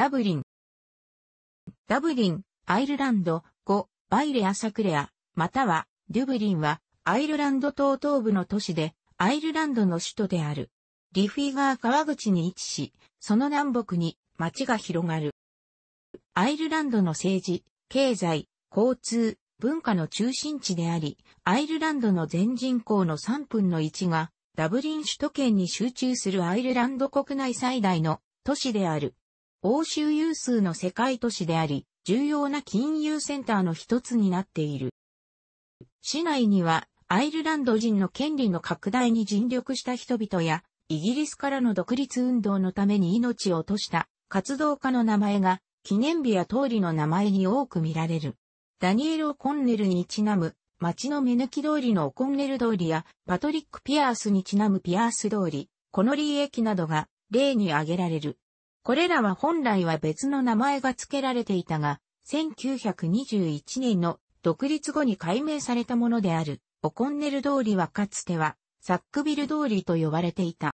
ダブリン。ダブリン、アイルランド、5、バイレア・サクレア、または、デュブリンは、アイルランド島東部の都市で、アイルランドの首都である。リフィガー川口に位置し、その南北に町が広がる。アイルランドの政治、経済、交通、文化の中心地であり、アイルランドの全人口の3分の1が、ダブリン首都圏に集中するアイルランド国内最大の都市である。欧州有数の世界都市であり、重要な金融センターの一つになっている。市内には、アイルランド人の権利の拡大に尽力した人々や、イギリスからの独立運動のために命を落とした活動家の名前が、記念日や通りの名前に多く見られる。ダニエル・オコンネルにちなむ、町の目抜き通りのオコンネル通りや、パトリック・ピアースにちなむピアース通り、コノリー駅などが例に挙げられる。これらは本来は別の名前が付けられていたが、1921年の独立後に改名されたものである、オコンネル通りはかつては、サックビル通りと呼ばれていた。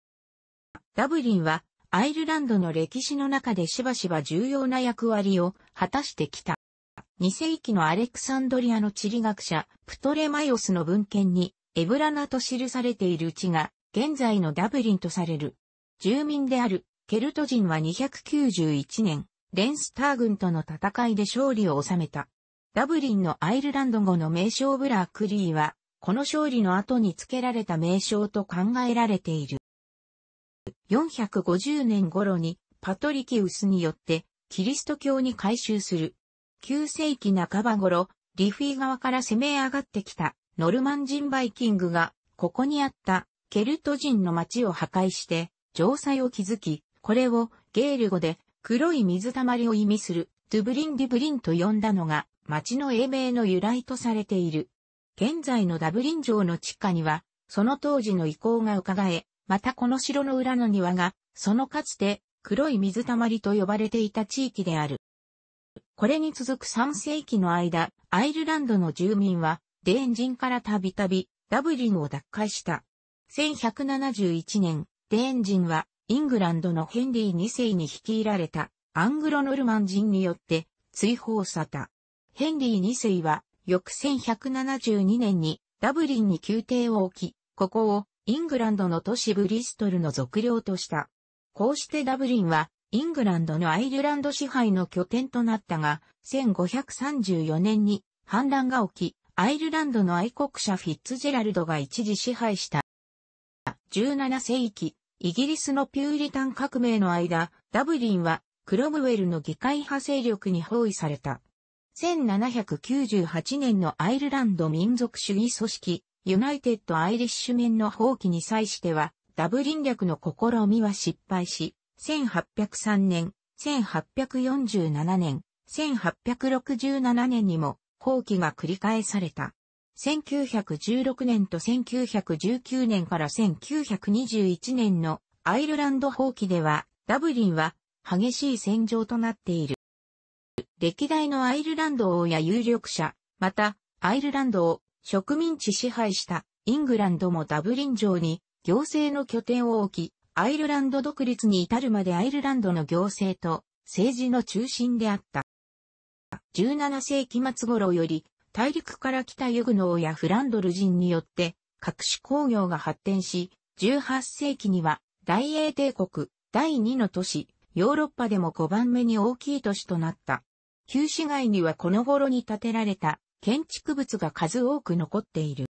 ダブリンは、アイルランドの歴史の中でしばしば重要な役割を果たしてきた。2世紀のアレクサンドリアの地理学者、プトレマイオスの文献に、エブラナと記されている地が、現在のダブリンとされる。住民であるケルト人は291年、レンスター軍との戦いで勝利を収めた。ダブリンのアイルランド語の名称ブラークリーは、この勝利の後に付けられた名称と考えられている。450年頃にパトリキウスによってキリスト教に改宗する。9世紀半ば頃、リフィー側から攻め上がってきたノルマン人バイキングがここにあったケルト人の町を破壊して城塞を築き、これをゲール語で黒い水たまりを意味するドゥブリンデュブリンと呼んだのが町の英名の由来とされている。現在のダブリン城の地下には、その当時の遺構が伺え、またこの城の裏の庭が、そのかつて黒い水たまりと呼ばれていた地域である。これに続く3世紀の間、アイルランドの住民は、デーン人からたびたびダブリンを奪回した。1171年、デーン人はイングランドのヘンリー2世に率いられたアングロノルマン人によって追放された。ヘンリー2世は翌1172年にダブリンに宮廷を置き、ここをイングランドの都市ブリストルの属領とした。こうしてダブリンはイングランドのアイルランド支配の拠点となったが、1534年に反乱が起き、アイルランドの愛国者フィッツジェラルドが一時支配した。17世紀、イギリスのピューリタン革命の間、ダブリンはクロムウェルの議会派勢力に包囲された。1798年のアイルランド民族主義組織、ユナイテッド・アイリッシュメンの放棄に際しては、ダブリン略の試みは失敗し、1803年、1847年、1867年にも放棄が繰り返された。1916年と1919年から1921年のアイルランド放棄では、ダブリンは激しい戦場となっている。歴代のアイルランド王や有力者、また、アイルランドを植民地支配したイングランドもダブリン城に行政の拠点を置き、アイルランド独立に至るまでアイルランドの行政と政治の中心であった。17世紀末頃より大陸から来たユグノーやフランドル人によって、各種工業が発展し、18世紀には大英帝国第2の都市、ヨーロッパでも5番目に大きい都市となった。旧市街にはこの頃に建てられた建築物が数多く残っている。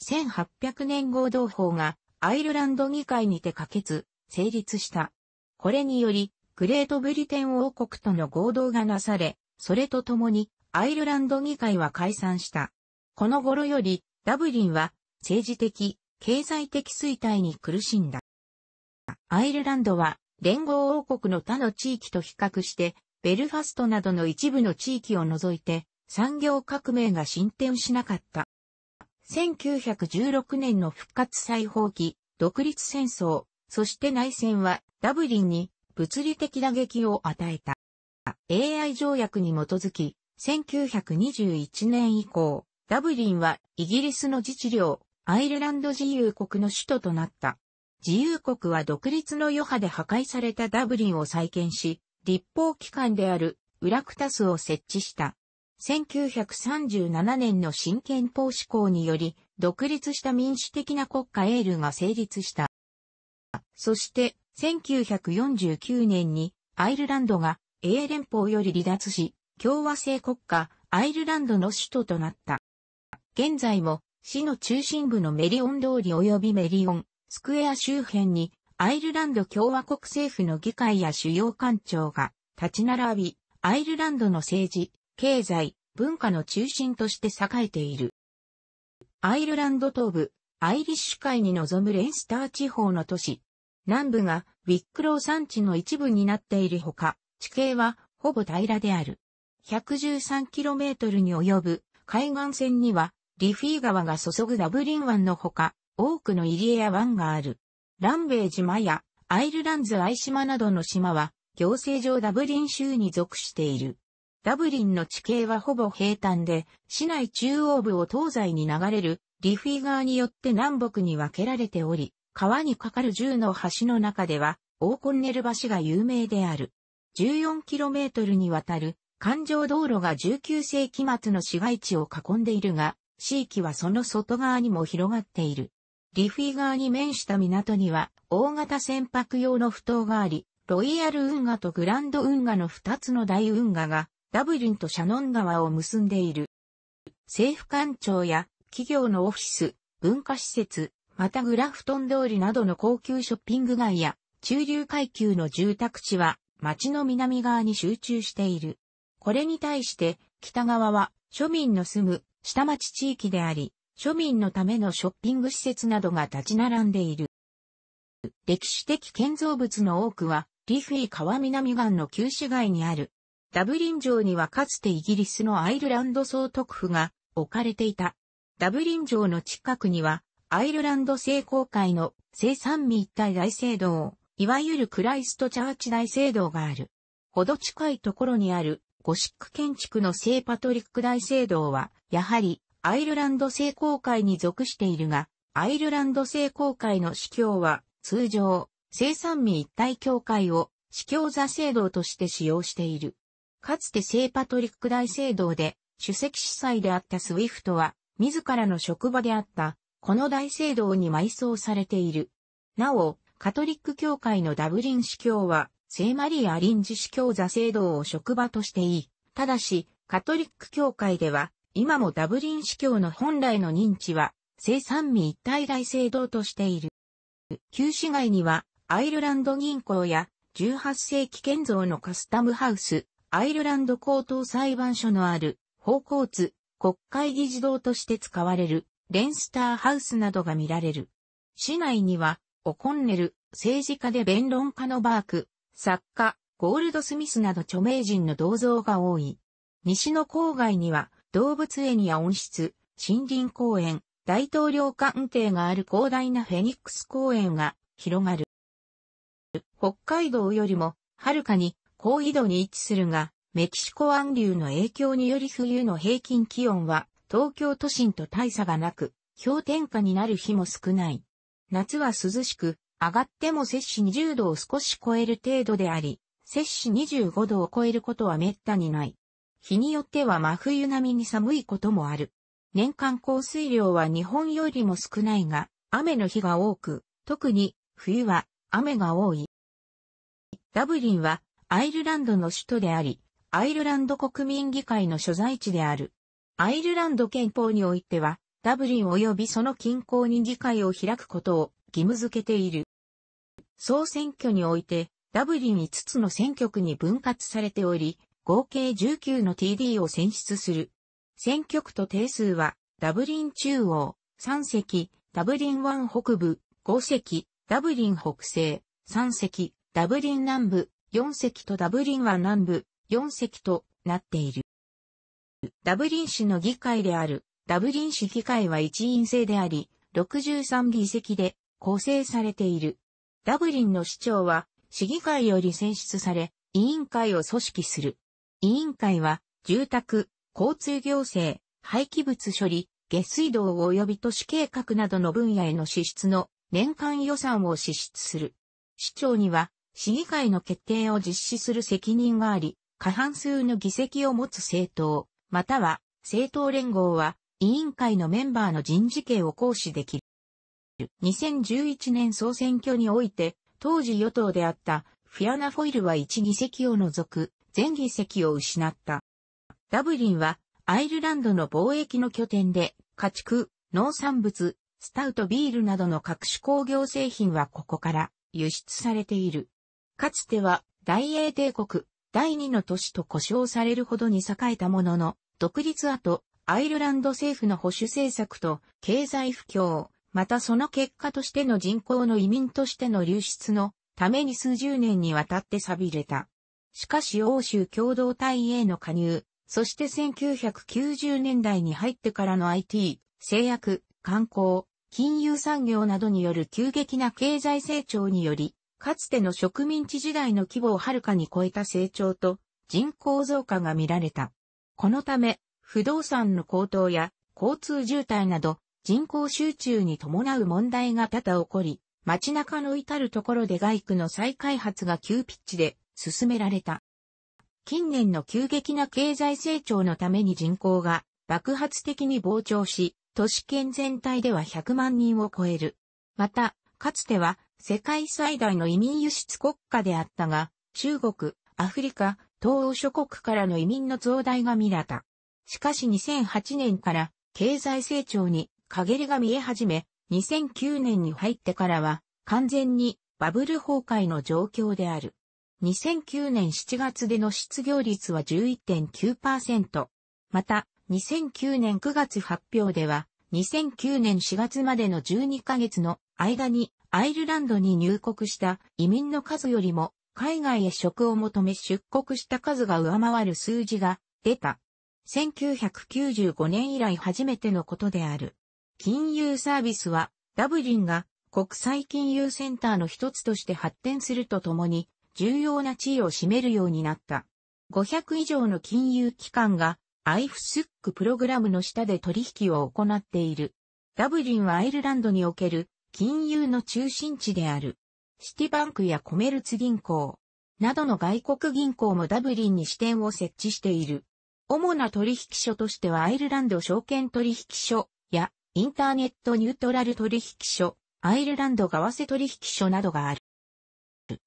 1800年合同法がアイルランド議会にて可決、成立した。これにより、グレートブリテン王国との合同がなされ、それとともにアイルランド議会は解散した。この頃より、ダブリンは政治的、経済的衰退に苦しんだ。アイルランドは連合王国の他の地域と比較して、ベルファストなどの一部の地域を除いて、産業革命が進展しなかった。1916年の復活再放棄、独立戦争、そして内戦はダブリンに物理的打撃を与えた。AI 条約に基づき、1921年以降、ダブリンはイギリスの自治領、アイルランド自由国の首都となった。自由国は独立の余波で破壊されたダブリンを再建し、立法機関であるウラクタスを設置した。1937年の新憲法施行により、独立した民主的な国家エールが成立した。そして、1949年にアイルランドが英連邦より離脱し、共和制国家、アイルランドの首都となった。現在も、市の中心部のメリオン通り及びメリオン、スクエア周辺に、アイルランド共和国政府の議会や主要官庁が立ち並び、アイルランドの政治、経済、文化の中心として栄えている。アイルランド東部、アイリッシュ海に臨むレンスター地方の都市。南部がウィックロー山地の一部になっているほか、地形はほぼ平らである。113km に及ぶ海岸線にはリフィー川が注ぐダブリン湾のほか多くの入江や湾がある。ランベー島やアイルランズアイ島などの島は行政上ダブリン州に属している。ダブリンの地形はほぼ平坦で、市内中央部を東西に流れるリフィー川によって南北に分けられており、川に架かる10の橋の中では、オーコンネル橋が有名である。14キロメートルにわたる環状道路が19世紀末の市街地を囲んでいるが、地域はその外側にも広がっている。リフィ側に面した港には、大型船舶用の埠頭があり、ロイヤル運河とグランド運河の2つの大運河が、ダブリンとシャノン川を結んでいる。政府官庁や企業のオフィス、文化施設、またグラフトン通りなどの高級ショッピング街や中流階級の住宅地は街の南側に集中している。これに対して、北側は庶民の住む下町地域であり、庶民のためのショッピング施設などが立ち並んでいる。歴史的建造物の多くは、リフィー川南岸の旧市街にある。ダブリン城にはかつてイギリスのアイルランド総督府が置かれていた。ダブリン城の近くには、アイルランド聖公会の聖三味一体大聖堂、いわゆるクライストチャーチ大聖堂がある。ほど近いところにあるゴシック建築の聖パトリック大聖堂は、やはりアイルランド聖公会に属しているが、アイルランド聖公会の司教は、通常、生産民一体教会を司教座聖堂として使用している。かつて聖パトリック大聖堂で主席司祭であったスウィフトは、自らの職場であった、この大聖堂に埋葬されている。なお、カトリック教会のダブリン司教は、聖マリア臨時司教座制度を職場としていい。ただし、カトリック教会では、今もダブリン司教の本来の認知は、聖三位一体大聖堂としている。旧市街には、アイルランド銀行や、18世紀建造のカスタムハウス、アイルランド高等裁判所のある、法交通、国会議事堂として使われる、レンスターハウスなどが見られる。市内には、オコンネル、政治家で弁論家のバーク、作家、ゴールドスミスなど著名人の銅像が多い。西の郊外には、動物園や温室、森林公園、大統領官邸がある広大なフェニックス公園が広がる。北海道よりも、はるかに高緯度に位置するが、メキシコ湾流の影響により冬の平均気温は東京都心と大差がなく、氷点下になる日も少ない。夏は涼しく、上がっても摂氏20度を少し超える程度であり、摂氏25度を超えることは滅多にない。日によっては真冬並みに寒いこともある。年間降水量は日本よりも少ないが、雨の日が多く、特に冬は雨が多い。ダブリンはアイルランドの首都であり、アイルランド国民議会の所在地である。アイルランド憲法においては、ダブリン及びその近郊に議会を開くことを義務付けている。総選挙において、ダブリン5つの選挙区に分割されており、合計19の TD を選出する。選挙区と定数は、ダブリン中央、3席、ダブリン湾北部、5席、ダブリン北西、3席、ダブリン南部、4席とダブリン湾南部、4席となっている。ダブリン市の議会である、ダブリン市議会は一員制であり、63議席で、構成されている。ダブリンの市長は市議会より選出され、委員会を組織する。委員会は住宅、交通行政、廃棄物処理、下水道及び都市計画などの分野への支出の年間予算を支出する。市長には市議会の決定を実施する責任があり、過半数の議席を持つ政党、または政党連合は委員会のメンバーの人事権を行使できる。2011年総選挙において、当時与党であったフィアナ・フォイルは1議席を除く全議席を失った。ダブリンはアイルランドの貿易の拠点で家畜、農産物、スタウトビールなどの各種工業製品はここから輸出されている。かつては大英帝国第二の都市と呼称されるほどに栄えたものの、独立後、アイルランド政府の保守政策と経済不況、またその結果としての人口の移民としての流出のために数十年にわたって錆びれた。しかし欧州共同体への加入、そして1990年代に入ってからの IT、製薬、観光、金融産業などによる急激な経済成長により、かつての植民地時代の規模をはるかに超えた成長と人口増加が見られた。このため、不動産の高騰や交通渋滞など人口集中に伴う問題が多々起こり、街中の至るところで外区の再開発が急ピッチで進められた。近年の急激な経済成長のために人口が爆発的に膨張し、都市圏全体では100万人を超える。また、かつては世界最大の移民輸出国家であったが、中国、アフリカ、東欧諸国からの移民の増大が見られた。しかし2008年から経済成長に陰りが見え始め、2009年に入ってからは、完全にバブル崩壊の状況である。2009年7月での失業率は11.9%。また、2009年9月発表では、2009年4月までの12ヶ月の間にアイルランドに入国した移民の数よりも海外へ職を求め出国した数が上回る数字が出た。1995年以来初めてのことである。金融サービスは、ダブリンが国際金融センターの一つとして発展するとともに、重要な地位を占めるようになった。500以上の金融機関がアイフスックプログラムの下で取引を行っている。ダブリンはアイルランドにおける金融の中心地である。シティバンクやコメルツ銀行などの外国銀行もダブリンに支店を設置している。主な取引所としてはアイルランド証券取引所、インターネットニュートラル取引所、アイルランド為替取引所などがある。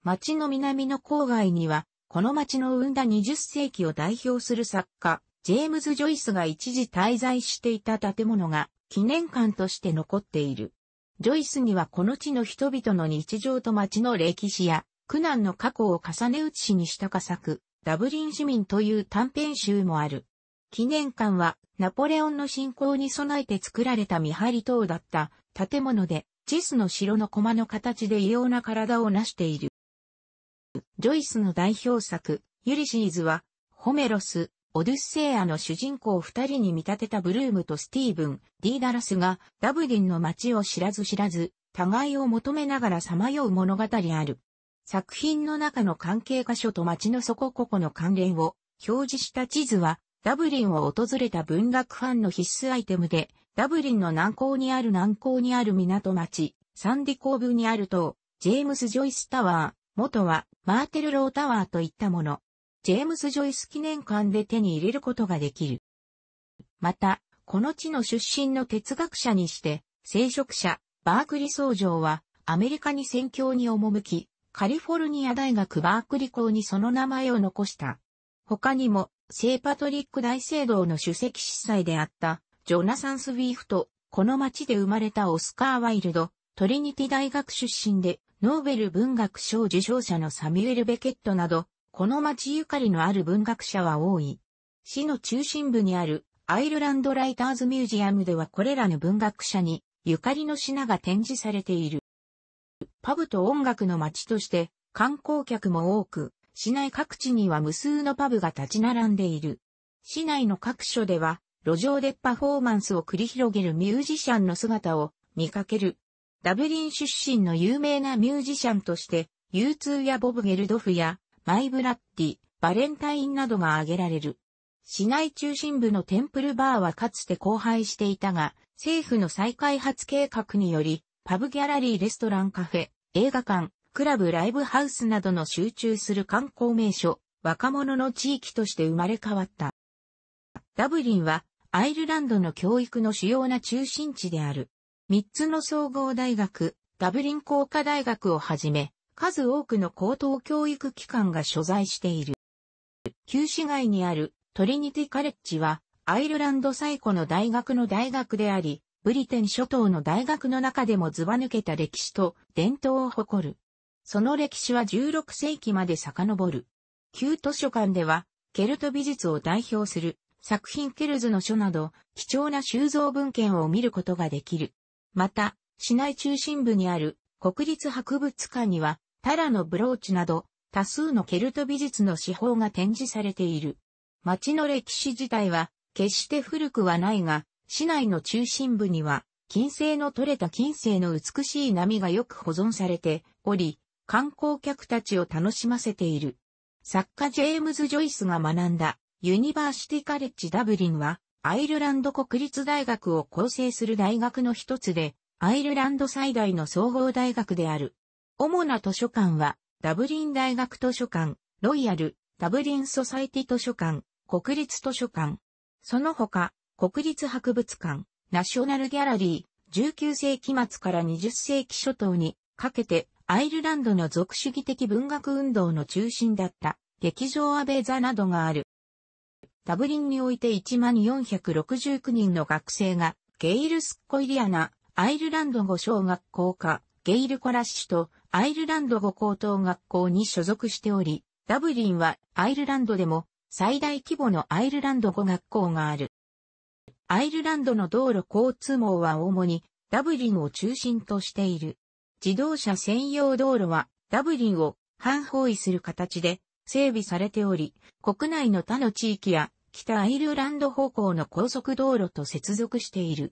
町の南の郊外には、この町の生んだ20世紀を代表する作家、ジェームズ・ジョイスが一時滞在していた建物が記念館として残っている。ジョイスにはこの地の人々の日常と町の歴史や苦難の過去を重ね写しにした佳作、ダブリン市民という短編集もある。記念館はナポレオンの侵攻に備えて作られた見張り塔だった建物で、チェスの城の駒の形で異様な体を成している。ジョイスの代表作、ユリシーズは、ホメロス、オデュッセイアの主人公二人に見立てたブルームとスティーブン、ディーダラスがダブリンの街を知らず知らず、互いを求めながらさまよう物語ある。作品の中の関係箇所と街の底ここの関連を表示した地図はダブリンを訪れた文学ファンの必須アイテムで、ダブリンの南港にある南港にある港町、サンディコーブにある塔、ジェームス・ジョイス・タワー、元はマーテル・ロー・タワーといったもの。ジェームス・ジョイス記念館で手に入れることができる。また、この地の出身の哲学者にして、聖職者、バークリ僧正は、アメリカに宣教に赴き、カリフォルニア大学バークリ校にその名前を残した。他にも、聖パトリック大聖堂の主席司祭であった、ジョナサン・スウィーフと、この町で生まれたオスカー・ワイルド、トリニティ大学出身で、ノーベル文学賞受賞者のサミュエル・ベケットなど、この町ゆかりのある文学者は多い。市の中心部にあるアイルランドライターズミュージアムではこれらの文学者にゆかりの品が展示されている。パブと音楽の街として観光客も多く、市内各地には無数のパブが立ち並んでいる。市内の各所では、路上でパフォーマンスを繰り広げるミュージシャンの姿を見かける。ダブリン出身の有名なミュージシャンとして、U2 やボブ・ゲルドフや、マイ・ブラッティ、バレンタインなどが挙げられる。市内中心部のテンプルバーはかつて荒廃していたが、政府の再開発計画により、パブギャラリー、レストラン、カフェ、映画館、クラブライブハウスなどの集中する観光名所、若者の地域として生まれ変わった。ダブリンはアイルランドの教育の主要な中心地である。三つの総合大学、ダブリン工科大学をはじめ、数多くの高等教育機関が所在している。旧市街にあるトリニティカレッジは、アイルランド最古の大学の大学であり、ブリテン諸島の大学の中でもずば抜けた歴史と伝統を誇る。その歴史は16世紀まで遡る。旧図書館では、ケルト美術を代表する作品ケルズの書など、貴重な収蔵文献を見ることができる。また、市内中心部にある国立博物館には、タラのブローチなど、多数のケルト美術の手法が展示されている。街の歴史自体は、決して古くはないが、市内の中心部には、金星の取れた金星の美しい波がよく保存されており、観光客たちを楽しませている。作家ジェームズ・ジョイスが学んだユニバーシティカレッジダブリンはアイルランド国立大学を構成する大学の一つでアイルランド最大の総合大学である。主な図書館はダブリン大学図書館、ロイヤル、ダブリンソサイティ図書館、国立図書館。その他、国立博物館、ナショナルギャラリー、19世紀末から20世紀初頭にかけてアイルランドの属主義的文学運動の中心だった劇場アベザなどがある。ダブリンにおいて1469人の学生がゲイル・スッコイリアナ、アイルランド語小学校科、ゲイル・コラッシュとアイルランド語高等学校に所属しており、ダブリンはアイルランドでも最大規模のアイルランド語学校がある。アイルランドの道路交通網は主にダブリンを中心としている。自動車専用道路はダブリンを半包囲する形で整備されており、国内の他の地域や北アイルランド方向の高速道路と接続している。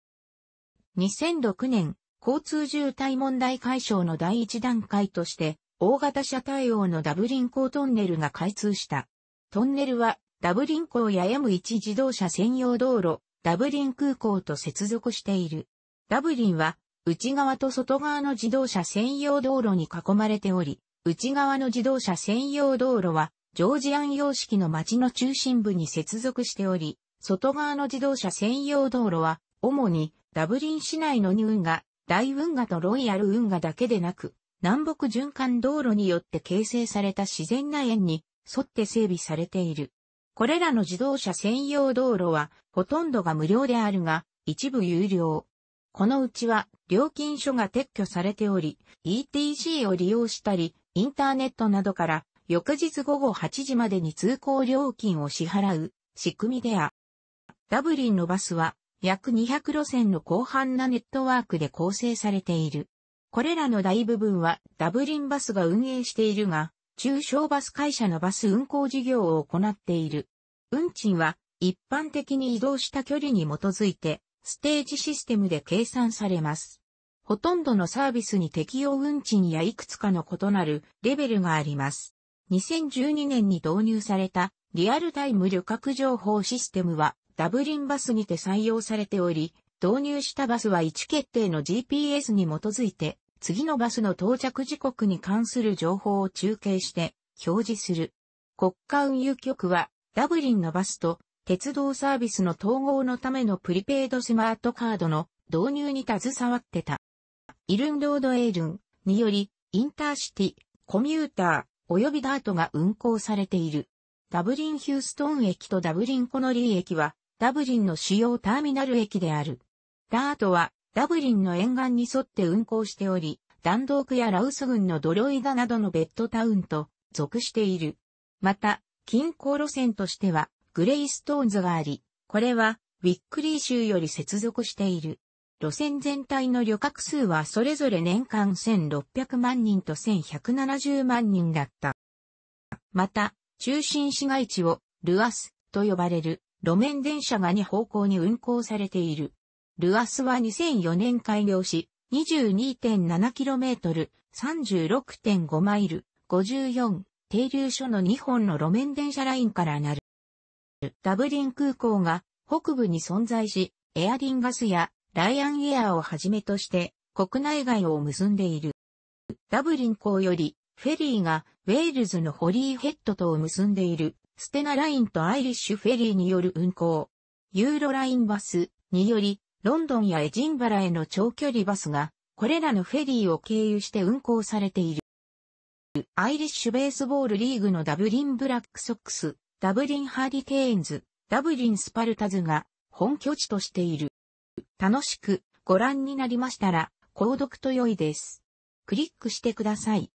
2006年、交通渋滞問題解消の第一段階として、大型車対応のダブリン港トンネルが開通した。トンネルは、ダブリン港や M1 自動車専用道路、ダブリン空港と接続している。ダブリンは、内側と外側の自動車専用道路に囲まれており、内側の自動車専用道路は、ジョージアン様式の街の中心部に接続しており、外側の自動車専用道路は、主にダブリン市内のニ運が、大運河とロイヤル運河だけでなく、南北循環道路によって形成された自然な円に沿って整備されている。これらの自動車専用道路は、ほとんどが無料であるが、一部有料。このうちは料金所が撤去されており、ETC を利用したり、インターネットなどから翌日午後8時までに通行料金を支払う仕組みであ。ダブリンのバスは約200路線の広範なネットワークで構成されている。これらの大部分はダブリンバスが運営しているが、中小バス会社のバス運行事業を行っている。運賃は一般的に移動した距離に基づいてステージシステムで計算されます。ほとんどのサービスに適用運賃やいくつかの異なるレベルがあります。2012年に導入されたリアルタイム旅客情報システムはダブリンバスにて採用されており、導入したバスは位置決定の GPS に基づいて次のバスの到着時刻に関する情報を中継して表示する。国家運輸局はダブリンのバスと鉄道サービスの統合のためのプリペイドスマートカードの導入に携わってた。イルンロードエイルンにより、インターシティ、コミューター、及びダートが運行されている。ダブリン・ヒューストン駅とダブリン・コノリー駅は、ダブリンの主要ターミナル駅である。ダートは、ダブリンの沿岸に沿って運行しており、ダンドークやラウス郡のドロイダなどのベッドタウンと属している。また、近郊路線としては、グレイストーンズがあり、これは、ウィックリー州より接続している。路線全体の旅客数はそれぞれ年間1600万人と1170万人だった。また、中心市街地をルアスと呼ばれる路面電車が2方向に運行されている。ルアスは2004年開業し、22.7km、36.5マイル、54停留所の2本の路面電車ラインからなる。ダブリン空港が北部に存在し、エアリンガスやライアンエアをはじめとして国内外を結んでいる。ダブリン港よりフェリーがウェールズのホリーヘッドとを結んでいるステナラインとアイリッシュフェリーによる運行。ユーロラインバスによりロンドンやエジンバラへの長距離バスがこれらのフェリーを経由して運行されている。アイリッシュベースボールリーグのダブリンブラックソックスダブリンハーリケーンズ、ダブリンスパルタズが本拠地としている。楽しくご覧になりましたら、購読と良いです。クリックしてください。